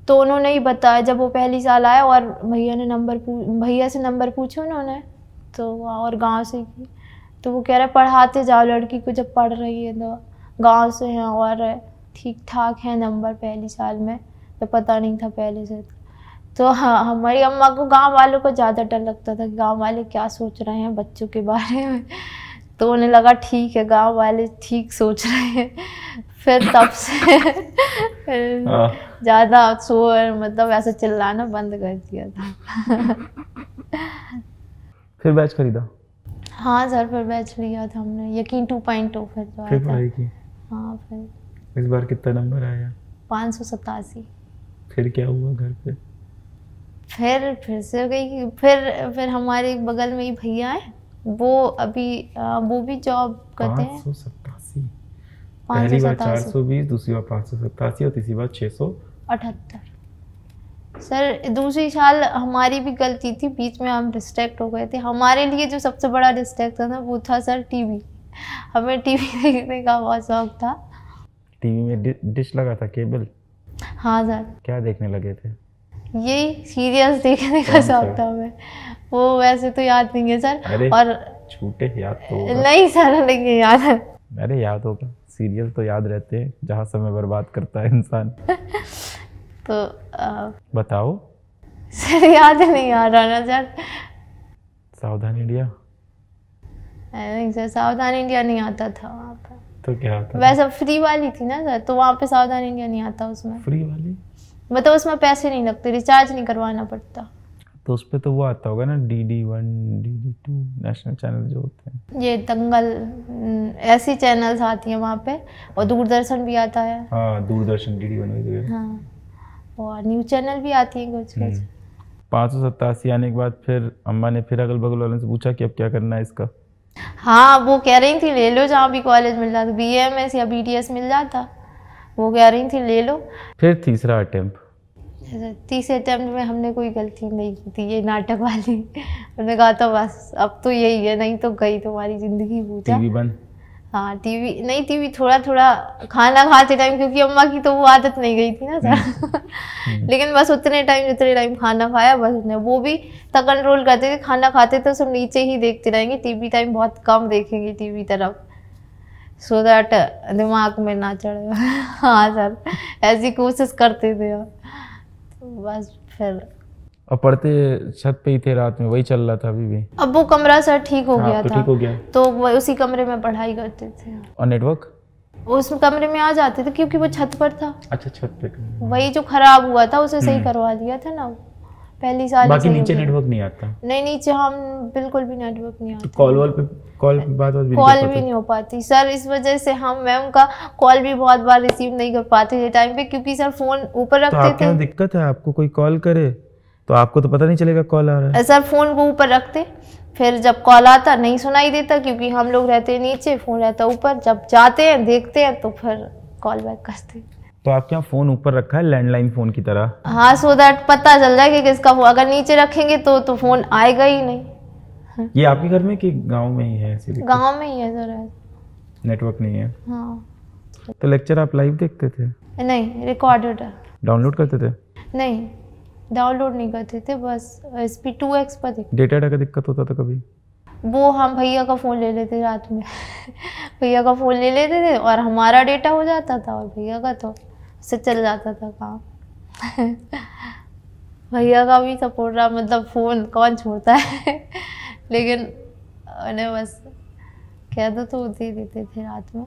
तो उन्होंने ही बताया जब वो पहली साल आए और भैया ने नंबर भैया से नंबर पूछे उन्होंने तो और गांव से की तो वो कह रहे पढ़ाते जाओ लड़की को जब पढ़ रही है तो गांव से हैं और ठीक ठाक है नंबर पहले साल में तो पता नहीं था पहले से तो हाँ हमारी अम्मा को गांव वालों को ज़्यादा डर लगता था कि गाँव वाले क्या सोच रहे हैं बच्चों के बारे में तो उन्हें लगा ठीक है गांव वाले ठीक सोच रहे हैं फिर तब से फिर हाँ। ज़्यादा शोर मतलब ऐसे चिल्लाना बंद कर दिया था फिर बैच खरीदा हाँ सर फिर बैच लिया था हमने यकीन टू पॉइंट टू फिर तो आया था हाँ फिर इस बार कितना नंबर आया पाँच सौ सतासी फिर क्या हुआ घर पे फिर फिर से गई फिर फिर हमारे बगल में ही भैया है वो अभी आ, वो भी जॉब करते हैं पाँच सौ सतासी पहली बार चार सौ बीस दूसरी बार पाँच सौ सतासी और तीसरी बार छः सौ अठहत्तर सर दूसरी साल हमारी भी गलती थी बीच में हम डिस्ट्रैक्ट हो गए थे हमारे लिए जो सबसे बड़ा डिस्ट्रैक्ट था ना वो था सर टीवी हमें टीवी देखने का बहुत शौक था टीवी में डिश लगा था केबल हाँ सर क्या देखने लगे थे यही सीरियल्स देखने का शौक था मैं वो वैसे तो याद नहीं है सर अरे और छूटे याद तो नहीं सर नहीं याद है अरे याद होगा सीरियल तो याद रहते हैं जहाँ समय बर्बाद करता है इंसान तो आ... बताओ सर याद नहीं आ रहा ना सर सावधान इंडिया नहीं सर सावधान इंडिया नहीं आता था वहाँ पर तो क्या होता वैसा फ्री वाली थी ना सर तो वहाँ पे सावधान इंडिया नहीं आता उसमें फ्री वाली मतलब उसमें पैसे नहीं लगते रिचार्ज नहीं करवाना पड़ता तो उस पर तो वो आता होगा ना D D one D D two national channel जो होते हैं ये दंगल हम्म, ऐसी चैनल्स आती हैं वहाँ पे और दूरदर्शन भी आता है हाँ दूरदर्शन डी डी वन वगैरह हाँ और न्यूज़ चैनल भी आती हैं कुछ कुछ हम्म। पाँच सौ सत्तासी आने के बाद फिर अम्मा ने फिर अगल बगल वालों से पूछा कि अब क्या करना है इसका हाँ वो कह रही थी ले लो जहाँ भी कॉलेज मिल जाता बी एम एस या बी टी एस मिल जाता वो कह रही थी ले लो फिर तीसरा अटैम्प्ट अच्छा, तीसरे अटैम्प्ट में हमने कोई गलती नहीं की थी ये नाटक वाली हमने कहा था बस अब तो यही है नहीं तो गई तुम्हारी जिंदगी पूछा बंद हाँ टीवी नहीं टीवी थोड़ा थोड़ा खाना खाते टाइम क्योंकि अम्मा की तो वो आदत नहीं गई थी ना सर हम्म। हम्म। लेकिन बस उतने टाइम जितने टाइम खाना खाया बस उतने वो भी तक कंट्रोल करते थे खाना खाते तो सब नीचे ही देखते रहेंगे टीवी टाइम बहुत कम देखेंगे टीवी तरफ सो दैट दिमाग में ना चढ़े हाँ सर ऐसी कोशिश करते थे तो बस फिर अब पढ़ते छत पे ही थे रात में वही चल रहा था अभी भी अब वो कमरा सर ठीक हो हाँ, गया तो था हो गया तो वह उसी कमरे में पढ़ाई करते थे और नेटवर्क उस कमरे में आ जाते थे क्योंकि वो छत पर था अच्छा छत पे वही जो खराब हुआ था उसे सही हम्म। करवा दिया था ना पहली साल बाकी नीचे नेटवर्क नहीं आता नहीं नीचे हम बिल्कुल भी नेटवर्क नहीं आता कॉल वॉल पे कॉल बात भी कॉल भी नहीं हो पाती सर इस वजह से हम मैम का कॉल भी बहुत बार रिसीव नहीं कर पाते थे टाइम पे क्योंकि सर फोन ऊपर तो रखते थे दिक्कत है आपको कोई कॉल करे तो आपको तो पता नहीं चलेगा कॉल आ रहा है सर फ़ोन को ऊपर रखते फिर जब कॉल आता नहीं सुनाई देता क्योंकि हम लोग रहते हैं नीचे फ़ोन रहता ऊपर जब जाते हैं देखते हैं तो फिर कॉल बैक करते तो आपके यहाँ फ़ोन ऊपर रखा है लैंडलाइन फ़ोन की तरह हाँ सो दैट पता चल जाए कि किसका फोन अगर नीचे रखेंगे तो तो फ़ोन आएगा ही नहीं ये आपके घर में कि गांव में ही है गांव में ही है सर नेटवर्क नहीं है हाँ तो लेक्चर आप लाइव देखते थे नहीं रिकॉर्डेड डाउनलोड करते थे नहीं डाउनलोड नहीं करते थे बस पी टू एक्स पर देखते डेटा का दिक्कत होता था कभी वो हम भैया का फ़ोन ले लेते रात में भैया का फ़ोन ले लेते थे और हमारा डेटा हो जाता था और भैया का तो उससे चल जाता था काम भैया का भी सपोर्ट रहा मतलब फ़ोन कौन छोड़ता है लेकिन उन्हें बस कह दो तो ही देते थे रात में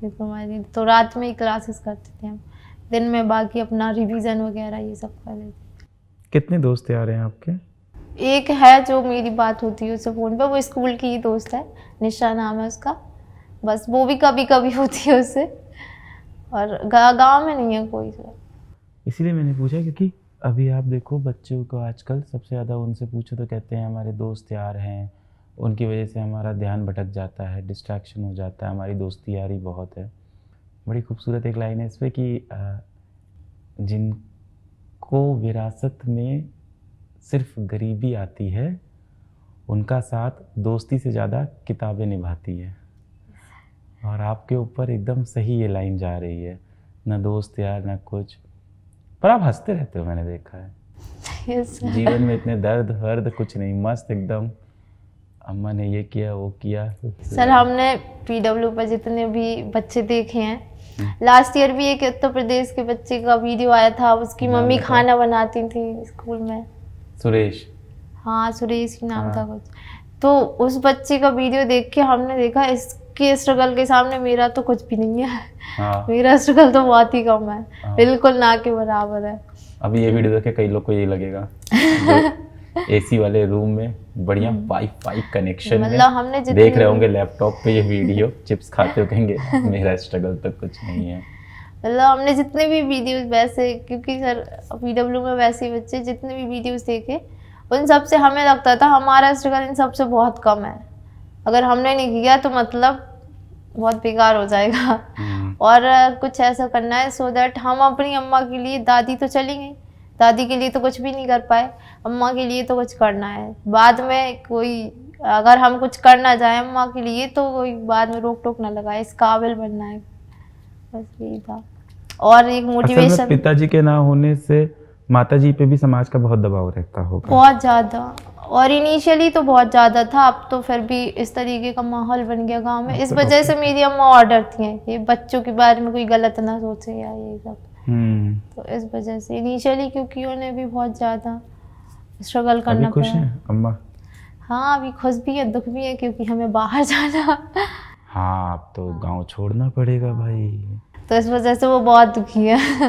तो, तो रात में ही क्लासेस करते थे हम दिन में बाकी अपना रिवीजन वगैरह ये सब कर लेती कितने दोस्त यार हैं आपके एक है जो मेरी बात होती है उससे फ़ोन पे वो स्कूल की ही दोस्त है निशा नाम है उसका बस वो भी कभी कभी होती है उससे और गांव में नहीं है कोई इसीलिए मैंने पूछा क्योंकि अभी आप देखो बच्चों को आजकल सबसे ज़्यादा उनसे पूछो तो कहते हैं हमारे दोस्त यार हैं उनकी वजह से हमारा ध्यान भटक जाता है डिस्ट्रैक्शन हो जाता है हमारी दोस्ती यारी बहुत है बड़ी खूबसूरत एक लाइन है इस पर कि जिनको विरासत में सिर्फ गरीबी आती है उनका साथ दोस्ती से ज़्यादा किताबें निभाती है और आपके ऊपर एकदम सही ये लाइन जा रही है ना दोस्त यार ना कुछ पर आप हंसते रहते हो मैंने देखा है yes, जीवन में इतने दर्द हर्द कुछ नहीं मस्त एकदम अम्मा ने ये किया वो किया सर हमने डब्ल्यू पर जितने भी बच्चे देखे हैं लास्ट ईयर भी एक उत्तर प्रदेश के बच्चे का वीडियो आया था उसकी मम्मी खाना बनाती थी स्कूल में सुरेश हाँ सुरेश की नाम था हाँ। कुछ तो उस बच्चे का वीडियो देख के हमने देखा इसके स्ट्रगल के सामने मेरा तो कुछ भी नहीं है हाँ। मेरा स्ट्रगल तो बहुत ही कम है हाँ। बिल्कुल ना के बराबर है अभी ये वीडियो देख के कई लोग को यही लगेगा एसी वाले रूम में बढ़िया वाई फाई कनेक्शन मतलब हमने देख रहे होंगे लैपटॉप पे ये वीडियो चिप्स खाते हो कहेंगे मेरा स्ट्रगल तो कुछ नहीं है मतलब हमने जितने भी वीडियोस वैसे क्योंकि सर पी में वैसे बच्चे जितने भी वीडियोस देखे उन सब से हमें लगता था हमारा स्ट्रगल इन सब से बहुत कम है अगर हमने नहीं किया तो मतलब बहुत बेकार हो जाएगा हम्म। और कुछ ऐसा करना है सो so दैट हम अपनी अम्मा के लिए दादी तो चली गई दादी के लिए तो कुछ भी नहीं कर पाए अम्मा के लिए तो कुछ करना है बाद में कोई अगर हम कुछ करना चाहें अम्मा के लिए तो कोई बाद में रोक टोक ना लगाए इस काबिल बनना है बस यही था और एक मोटिवेशन पिताजी के ना होने से माता जी पे भी समाज का बहुत दबाव रहता होगा बहुत ज़्यादा और इनिशियली तो बहुत ज़्यादा था अब तो फिर भी इस तरीके का माहौल बन गया गांव में इस तो वजह से मेरी अम्मा और डरती हैं ये बच्चों के बारे में कोई गलत ना सोचे या ये सब हम्म। तो इस वजह से इनिशियली क्योंकि उन्हें भी बहुत ज़्यादा स्ट्रगल करना खुश है अम्मा हाँ अभी खुश भी है दुख भी है क्योंकि हमें बाहर जाना हाँ अब तो गांव छोड़ना पड़ेगा भाई तो इस वजह से वो बहुत दुखी है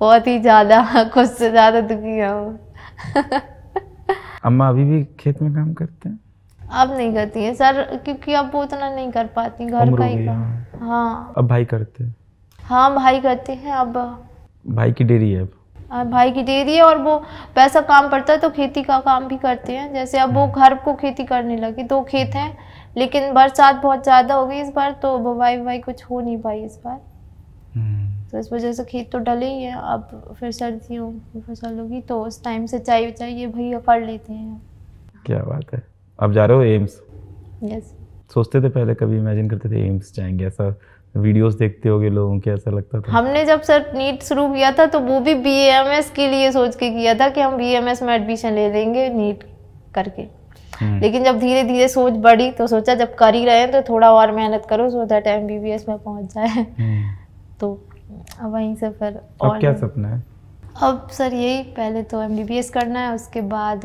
बहुत ही ज़्यादा खुश से ज़्यादा दुखी है वो अम्मा अभी भी खेत में काम करते हैं अब नहीं करती है सर क्योंकि अब वो उतना नहीं कर पाती घर का ही काम हाँ।, हाँ अब भाई करते हैं हाँ भाई करते हैं अब भाई की डेरी है अब भाई की डेरी है और वो पैसा काम पड़ता है तो खेती का काम भी करते हैं जैसे अब वो हम्म। घर को खेती करने लगे दो खेत हैं लेकिन बरसात बहुत ज़्यादा हो गई इस बार तो भाई भाई कुछ हो नहीं पाई इस बार हम्म। तो इस वजह से खेत तो डले ही हैं अब फिर सर्दियों की फसल होगी तो उस टाइम से चाय चाय ये भैया कर लेते हैं क्या बात है अब जा रहे हो एम्स यस सोचते थे पहले कभी इमेजिन करते थे एम्स जाएंगे ऐसा वीडियोस देखते होगे लोगों के ऐसा लगता था हमने जब सर नीट शुरू किया था तो वो भी बीएमएस के लिए सोच के किया था कि हम बीएमएस में एडमिशन ले लेंगे नीट करके हम्म। लेकिन जब धीरे धीरे सोच बढ़ी तो सोचा जब कर ही रहे हैं तो थोड़ा और मेहनत करो so that M B B S में पहुंच जाए हम्म। तो अब वहीं से फिर और क्या सपना है अब सर यही पहले तो एम बी बी एस करना है उसके बाद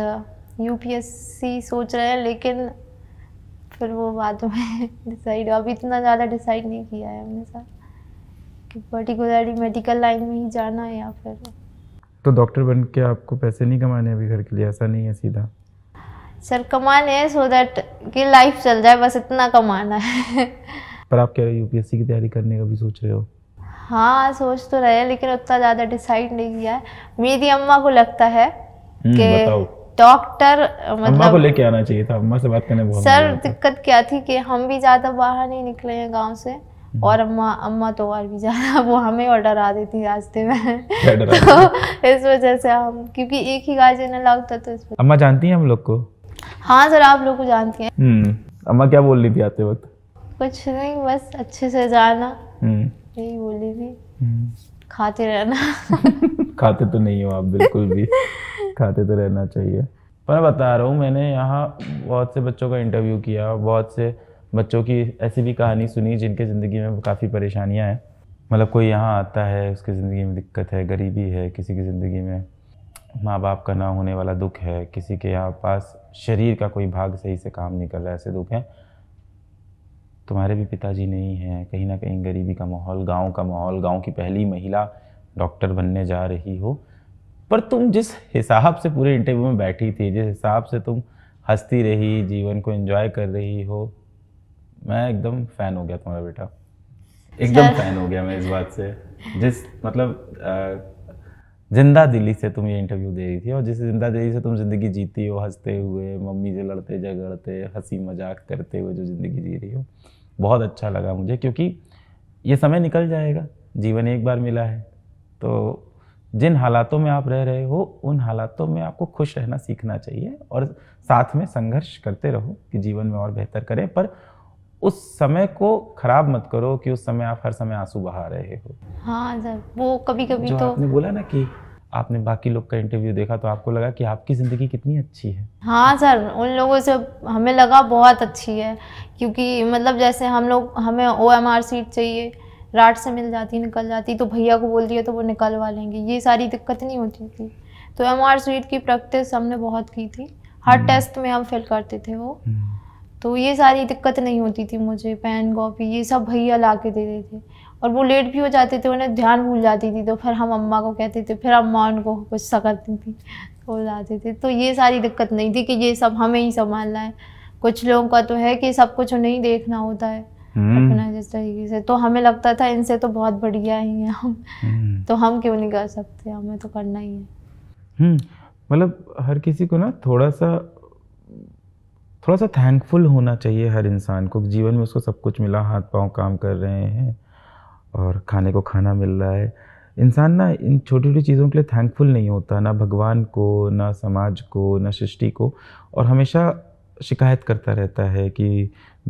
यू पी एस सी सोच रहे हैं लेकिन फिर वो बाद में डिसाइड अभी इतना ज़्यादा डिसाइड नहीं किया है हमने सर कि पर्टिकुलरली मेडिकल लाइन में ही जाना है या फिर तो डॉक्टर बन के आपको पैसे नहीं कमाने अभी घर के लिए ऐसा नहीं है सीधा सर कमाने हैं सो दैट कि लाइफ चल जाए बस इतना कमाना है पर आप कह रहे हो यूपीएससी की तैयारी करने का भी सोच रहे हो हाँ सोच तो रहे हैं लेकिन उतना ज़्यादा डिसाइड नहीं किया है मेरी अम्मा को लगता है हम्म, कि डॉक्टर मतलब अम्मा को मतलब लेके आना चाहिए था अम्मा से बात करने बहुत सर दिक्कत क्या थी कि हम भी ज़्यादा बाहर नहीं निकले हैं गांव से हम्म। और अम्मा अम्मा तो और भी ज़्यादा वो हमें और डरा देती रास्ते में तो इस वजह से हम क्योंकि एक ही गार्जियन अलाउ था तो अम्मा जानती हैं हम लोग को हाँ सर आप लोग को जानती हैं हम्म, अम्मा क्या बोल रही थी आते वक्त कुछ नहीं बस अच्छे से जाना हम्म। यही बोली थी खाते रहना खाते तो नहीं हो आप बिल्कुल भी खाते तो रहना चाहिए पर मैं बता रहा हूँ मैंने यहाँ बहुत से बच्चों का इंटरव्यू किया बहुत से बच्चों की ऐसी भी कहानी सुनी जिनके ज़िंदगी में काफ़ी परेशानियाँ हैं मतलब कोई यहाँ आता है उसकी ज़िंदगी में दिक्कत है गरीबी है किसी की ज़िंदगी में माँ बाप का ना होने वाला दुख है किसी के यहाँ पास शरीर का कोई भाग सही से काम नहीं कर रहा है ऐसे दुख हैं तुम्हारे भी पिताजी नहीं हैं कहीं ना कहीं गरीबी का माहौल गांव का माहौल गांव की पहली महिला डॉक्टर बनने जा रही हो पर तुम जिस हिसाब से पूरे इंटरव्यू में बैठी थी जिस हिसाब से तुम हंसती रही जीवन को एंजॉय कर रही हो मैं एकदम फ़ैन हो गया तुम्हारा बेटा एकदम फ़ैन हो गया मैं इस बात से जिस मतलब जिंदा दिली से तुम ये इंटरव्यू दे रही थी और जिस जिंदा दिली से तुम ज़िंदगी जीती हो हंसते हुए मम्मी से लड़ते झगड़ते हंसी मजाक करते हुए जो ज़िंदगी जी रही हो बहुत अच्छा लगा मुझे क्योंकि ये समय निकल जाएगा जीवन एक बार मिला है तो जिन हालातों में आप रह रहे हो उन हालातों में आपको खुश रहना सीखना चाहिए और साथ में संघर्ष करते रहो कि जीवन में और बेहतर करें पर उस समय को खराब मत करो कि उस समय आप हर समय आंसू बहा रहे हो हाँ वो कभी कभी तो आपने बोला ना कि आपने बाकी लोग का इंटरव्यू देखा तो आपको लगा कि आपकी ज़िंदगी कितनी अच्छी है हाँ सर उन लोगों से हमें लगा बहुत अच्छी है क्योंकि मतलब जैसे हम लोग हमें ओ सीट चाहिए रात से मिल जाती निकल जाती तो भैया को बोल दिया तो वो निकलवा लेंगे ये सारी दिक्कत नहीं होती थी तो एम आर सीट की प्रैक्टिस हमने बहुत की थी हर टेस्ट हम्म। में हम फेल करते थे वो हम्म। तो ये सारी दिक्कत नहीं होती थी मुझे पेन कॉपी ये सब भैया ला के दे थे और वो लेट भी हो जाते थे उन्हें ध्यान भूल जाती थी तो फिर हम अम्मा को कहते थे फिर अम्मा उनको कुछ सकती थी हो जाते थे तो ये सारी दिक्कत नहीं थी कि ये सब हमें ही संभालना है कुछ लोगों का तो है कि सब कुछ नहीं देखना होता है हम्म। अपना जिस तरीके से तो हमें लगता था इनसे तो बहुत बढ़िया ही है हम हम्म। तो हम क्यों नहीं कर सकते हमें तो करना ही है हम्म, मतलब हर किसी को ना थोड़ा सा थोड़ा सा थैंकफुल होना चाहिए हर इंसान को जीवन में उसको सब कुछ मिला हाथ पांव काम कर रहे हैं और खाने को खाना मिल रहा है इंसान ना इन छोटी छोटी चीज़ों के लिए थैंकफुल नहीं होता ना भगवान को ना समाज को ना सृष्टि को और हमेशा शिकायत करता रहता है कि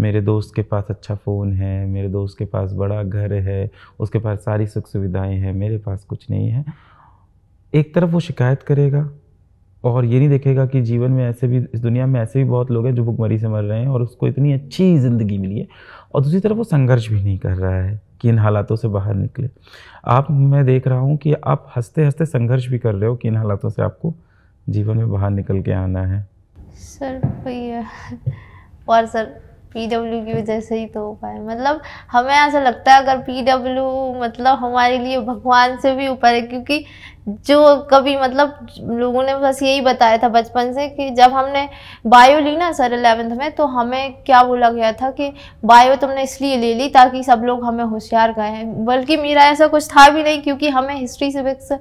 मेरे दोस्त के पास अच्छा फ़ोन है मेरे दोस्त के पास बड़ा घर है उसके पास सारी सुख सुविधाएं हैं मेरे पास कुछ नहीं है एक तरफ वो शिकायत करेगा और ये नहीं देखेगा कि जीवन में ऐसे भी इस दुनिया में ऐसे भी बहुत लोग हैं जो भुखमरी से मर रहे हैं और उसको इतनी अच्छी ज़िंदगी मिली है और दूसरी तरफ वो संघर्ष भी नहीं कर रहा है किन हालातों से बाहर निकले आप मैं देख रहा हूँ कि आप हंसते हंसते संघर्ष भी कर रहे हो किन हालातों से आपको जीवन में बाहर निकल के आना है सर और सर पीडब्ल्यू की वजह से ही तो हो पाए मतलब हमें ऐसा लगता है अगर पीडब्ल्यू मतलब हमारे लिए भगवान से भी ऊपर है क्योंकि जो कभी मतलब लोगों ने बस यही बताया था बचपन से कि जब हमने बायो ली ना सर एलेवेंथ में तो हमें क्या बोला गया था कि बायो तुमने इसलिए ले ली ताकि सब लोग हमें होशियार गए बल्कि मेरा ऐसा कुछ था भी नहीं क्योंकि हमें हिस्ट्री सिविक्स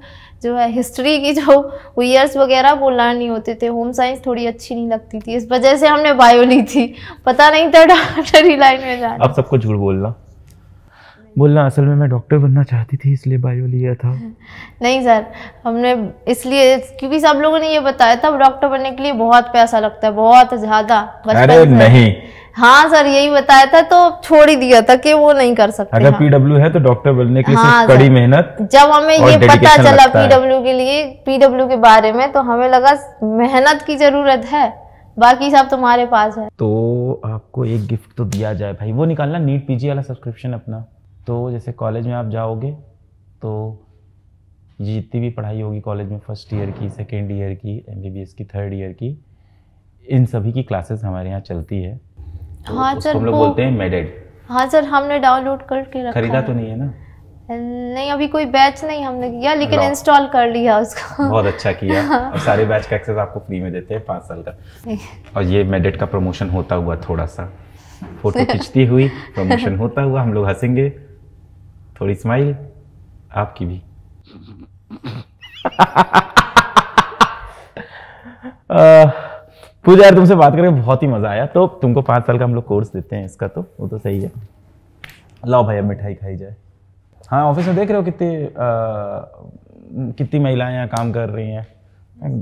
जो है हिस्ट्री की जो ईयर्स वगैरह वो लर्न नहीं होते थे होम साइंस थोड़ी अच्छी नहीं लगती थी इस वजह से हमने बायो ली थी पता नहीं था डॉक्टरी लाइन में जाना अब सबको झूठ बोलना बोलना असल में मैं डॉक्टर बनना चाहती थी इसलिए बायो लिया था नहीं सर हमने इसलिए क्योंकि सब लोगों ने ये बताया था डॉक्टर बनने के लिए बहुत पैसा लगता है बहुत ज़्यादा अरे नहीं हाँ सर यही बताया था तो छोड़ ही दिया था कि वो नहीं कर सकते अगर पीडब्ल्यू हाँ। है तो डॉक्टर बनने के लिए हाँ कड़ी मेहनत जब हमें ये पता चला पीडब्ल्यू के लिए पीडब्ल्यू के बारे में तो हमें लगा मेहनत की जरूरत है बाकी सब तुम्हारे पास है तो आपको एक गिफ्ट तो दिया जाए भाई वो निकालना नीट पीजी वाला सब्सक्रिप्शन अपना तो जैसे कॉलेज में आप जाओगे तो जितनी भी पढ़ाई होगी कॉलेज में फर्स्ट ईयर की सेकेंड ईयर की एम की थर्ड ईयर की इन सभी की क्लासेस हमारे यहाँ चलती है तो हाँ सर हम लोग बोलते हैं मेडेड e e हाँ सर हमने डाउनलोड करके रखा खरीदा तो नहीं है ना नहीं अभी कोई बैच नहीं हमने किया लेकिन इंस्टॉल कर लिया उसको बहुत अच्छा किया हाँ। और सारे बैच का एक्सेस आपको फ्री में देते हैं पाँच साल का और ये मेडेट e का प्रमोशन होता हुआ थोड़ा सा फोटो खींचती हुई प्रमोशन होता हुआ हम लोग हंसेंगे थोड़ी स्माइल आपकी भी पूजा यार तुमसे बात करके बहुत ही मजा आया तो तुमको पांच साल का हम लोग कोर्स देते हैं इसका तो वो तो सही है लाओ भाई अब मिठाई खाई जाए हाँ ऑफिस में देख रहे हो कितनी कितनी महिलाएं यहाँ काम कर रही हैं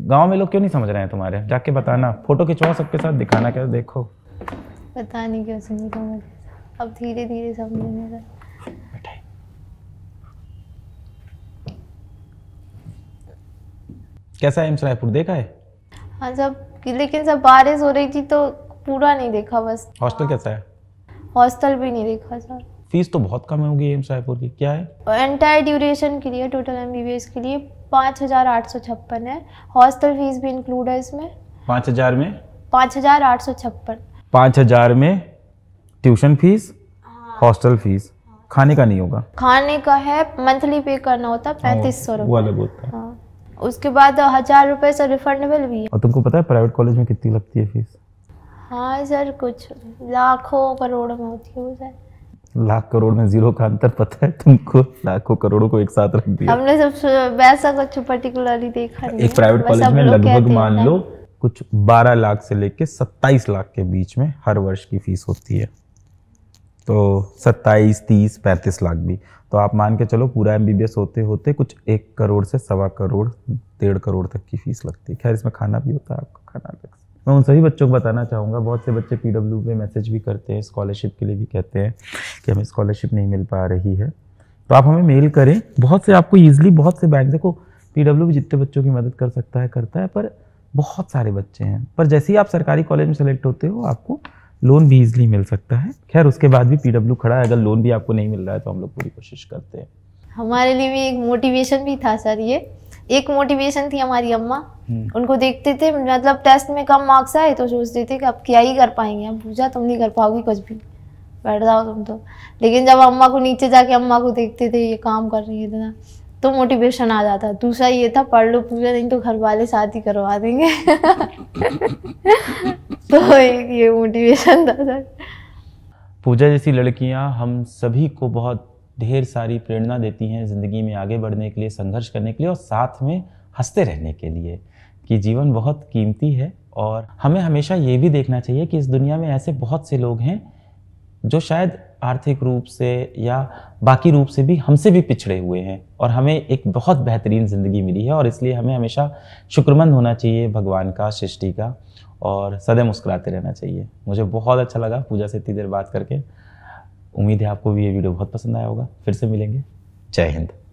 गांव में लोग क्यों नहीं समझ रहे हैं तुम्हारे जाके बताना फोटो खिंचवाओ सबके साथ दिखाना क्या देखो पता नहीं क्यों समझ तो अब धीरे धीरे समझने लगा कैसा है एम्स रायपुर देखा है हाँ जब लेकिन जब बारिश हो रही थी तो पूरा नहीं देखा बस हॉस्टल कैसा है हॉस्टल भी नहीं देखा सर फीस तो बहुत कम होगी एम्स रायपुर की क्या है एंटायर ड्यूरेशन के लिए टोटल एम के लिए पाँच हज़ार आठ सौ छप्पन है हॉस्टल फीस भी इंक्लूड है इसमें पाँच हज़ार में पाँच हज़ार आठ सौ छप्पन पाँच हज़ार में ट्यूशन फीस हॉस्टल फीस खाने का नहीं होगा खाने का है मंथली पे करना होता है हाँ, पैंतीस सौ रुपये अलग होता है हाँ। उसके बाद हज़ार रुपये सर रिफंडेबल भी है और तुमको पता है प्राइवेट कॉलेज में कितनी लगती है फीस हाँ सर कुछ लाखों करोड़ में होती है सर लाख करोड़ में जीरो का अंतर पता है तुमको लाखों करोड़ों को एक साथ रख दिया हमने सब वैसा कुछ पर्टिकुलरली देखा नहीं एक प्राइवेट कॉलेज में लगभग मान लो कुछ बारह लाख से लेके सत्ताईस लाख के बीच में हर वर्ष की फीस होती है तो सत्ताईस तीस पैंतीस लाख भी तो आप मान के चलो पूरा एम होते होते कुछ एक करोड़ से सवा करोड़ डेढ़ करोड़ तक की फीस लगती है खैर इसमें खाना भी होता है आपको खाना अलग मैं उन सभी बच्चों को बताना चाहूँगा बहुत से बच्चे पी डब्ल्यू पे मैसेज भी करते हैं स्कॉलरशिप के लिए भी कहते हैं कि हमें स्कॉलरशिप नहीं मिल पा रही है तो आप हमें मेल करें बहुत से आपको ईजिली बहुत से बैंक देखो पी डब्ल्यू भी जितने बच्चों की मदद कर सकता है करता है पर बहुत सारे बच्चे हैं पर जैसे ही आप सरकारी कॉलेज में सेलेक्ट होते हो आपको लोन भी इजिली मिल सकता है खैर उसके बाद भी पीडब्ल्यू खड़ा है अगर लोन भी आपको नहीं मिल रहा है तो हम लोग पूरी कोशिश करते हैं हमारे लिए भी एक मोटिवेशन भी था सर ये एक मोटिवेशन थी हमारी अम्मा हम्म। उनको देखते थे मतलब टेस्ट में कम मार्क्स आए तो सोचते थे कि अब क्या ही कर पाएंगे अब पूछा तुम नहीं कर पाओगी कुछ भी बैठ जाओ तुम तो लेकिन जब अम्मा को नीचे जाके अम्मा को देखते थे ये काम कर रही है इतना तो मोटिवेशन आ जाता दूसरा ये था पढ़ लो पूजा नहीं तो घर वाले साथ ही करवा देंगे तो एक ये मोटिवेशन था सर पूजा जैसी लड़कियां हम सभी को बहुत ढेर सारी प्रेरणा देती हैं ज़िंदगी में आगे बढ़ने के लिए संघर्ष करने के लिए और साथ में हंसते रहने के लिए कि जीवन बहुत कीमती है और हमें हमेशा ये भी देखना चाहिए कि इस दुनिया में ऐसे बहुत से लोग हैं जो शायद आर्थिक रूप से या बाकी रूप से भी हमसे भी पिछड़े हुए हैं और हमें एक बहुत बेहतरीन ज़िंदगी मिली है और इसलिए हमें हमेशा शुक्रमंद होना चाहिए भगवान का सृष्टि का और सदैव मुस्कुराते रहना चाहिए मुझे बहुत अच्छा लगा पूजा से इतनी देर बात करके उम्मीद है आपको भी ये वीडियो बहुत पसंद आया होगा फिर से मिलेंगे जय हिंद